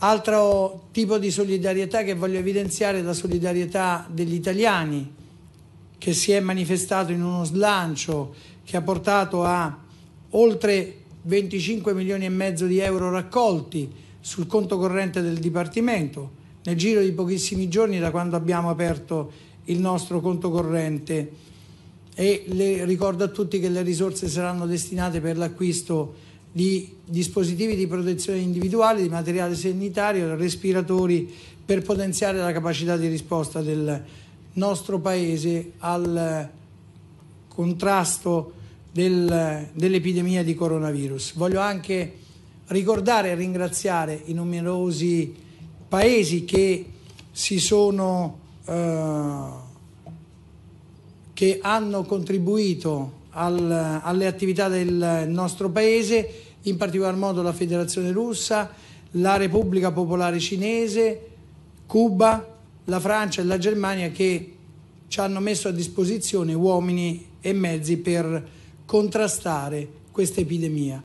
Altro tipo di solidarietà che voglio evidenziare è la solidarietà degli italiani, che si è manifestato in uno slancio che ha portato a oltre 25 milioni e mezzo di euro raccolti sul conto corrente del Dipartimento nel giro di pochissimi giorni da quando abbiamo aperto il nostro conto corrente e le, ricordo a tutti che le risorse saranno destinate per l'acquisto di dispositivi di protezione individuale, di materiale sanitario, respiratori per potenziare la capacità di risposta del nostro Paese al contrasto del, dell'epidemia di coronavirus. Voglio anche ricordare e ringraziare i numerosi paesi che si sono eh, che hanno contribuito al, alle attività del nostro Paese in particolar modo la Federazione Russa, la Repubblica Popolare Cinese, Cuba, la Francia e la Germania che ci hanno messo a disposizione uomini e mezzi per contrastare questa epidemia.